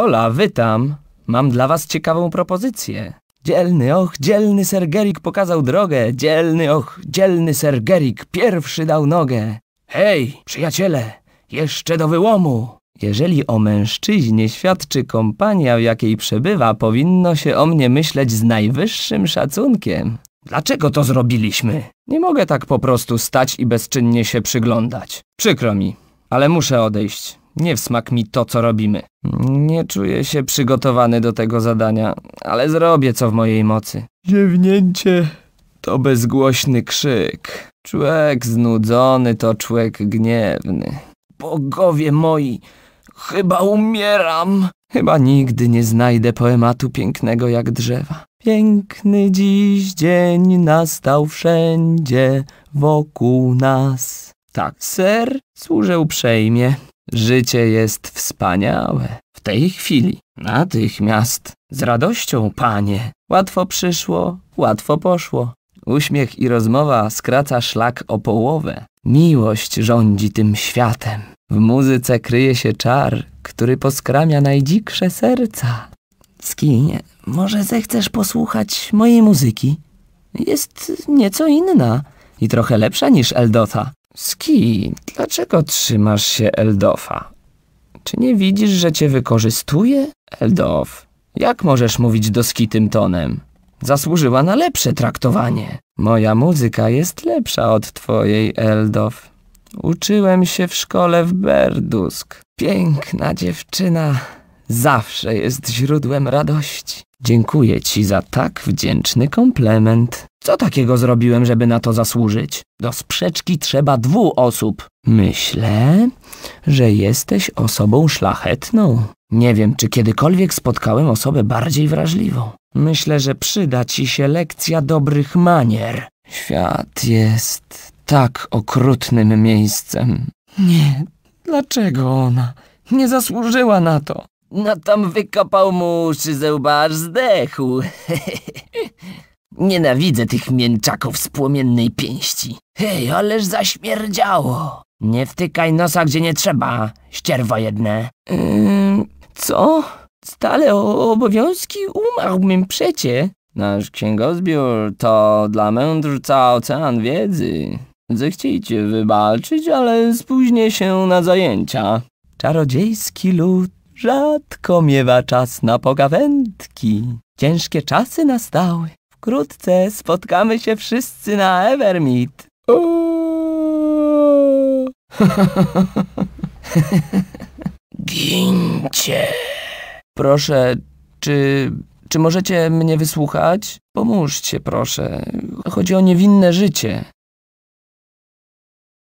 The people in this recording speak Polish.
Hola, witam. Mam dla was ciekawą propozycję. Dzielny och, dzielny Sergerik pokazał drogę. Dzielny och, dzielny Sergerik pierwszy dał nogę. Hej, przyjaciele, jeszcze do wyłomu. Jeżeli o mężczyźnie świadczy kompania, w jakiej przebywa, powinno się o mnie myśleć z najwyższym szacunkiem. Dlaczego to zrobiliśmy? Nie mogę tak po prostu stać i bezczynnie się przyglądać. Przykro mi, ale muszę odejść. Nie w smak mi to, co robimy. Nie czuję się przygotowany do tego zadania, ale zrobię co w mojej mocy. Ziewnięcie to bezgłośny krzyk. Człek znudzony to człek gniewny. Bogowie moi, chyba umieram. Chyba nigdy nie znajdę poematu pięknego jak drzewa. Piękny dziś dzień nastał wszędzie wokół nas. Tak, ser, służę uprzejmie. Życie jest wspaniałe. W tej chwili, natychmiast. Z radością, panie. Łatwo przyszło, łatwo poszło. Uśmiech i rozmowa skraca szlak o połowę. Miłość rządzi tym światem. W muzyce kryje się czar, który poskramia najdziksze serca. Skinie, może zechcesz posłuchać mojej muzyki? Jest nieco inna i trochę lepsza niż Eldota. Ski, dlaczego trzymasz się Eldofa? Czy nie widzisz, że cię wykorzystuje? Eldof, jak możesz mówić do Ski tym tonem? Zasłużyła na lepsze traktowanie. Moja muzyka jest lepsza od twojej, Eldof. Uczyłem się w szkole w Berdusk. Piękna dziewczyna zawsze jest źródłem radości. Dziękuję ci za tak wdzięczny komplement. Co takiego zrobiłem, żeby na to zasłużyć? Do sprzeczki trzeba dwu osób. Myślę, że jesteś osobą szlachetną. Nie wiem, czy kiedykolwiek spotkałem osobę bardziej wrażliwą. Myślę, że przyda ci się lekcja dobrych manier. Świat jest tak okrutnym miejscem. Nie, dlaczego ona nie zasłużyła na to? No tam wykopał mu, czy aż zdechł. Nienawidzę tych mięczaków z płomiennej pięści. Hej, ależ zaśmierdziało. Nie wtykaj nosa, gdzie nie trzeba, ścierwo jedne. co? Stale o obowiązki umarłbym przecie. Nasz księgozbiór to dla mędrca ocean wiedzy. Zechciejcie wybaczyć, ale spóźnię się na zajęcia. Czarodziejski lud rzadko miewa czas na pogawędki. Ciężkie czasy nastały. Wkrótce spotkamy się wszyscy na Evermeet. Gincie. Proszę, czy, czy możecie mnie wysłuchać? Pomóżcie, proszę. Chodzi o niewinne życie.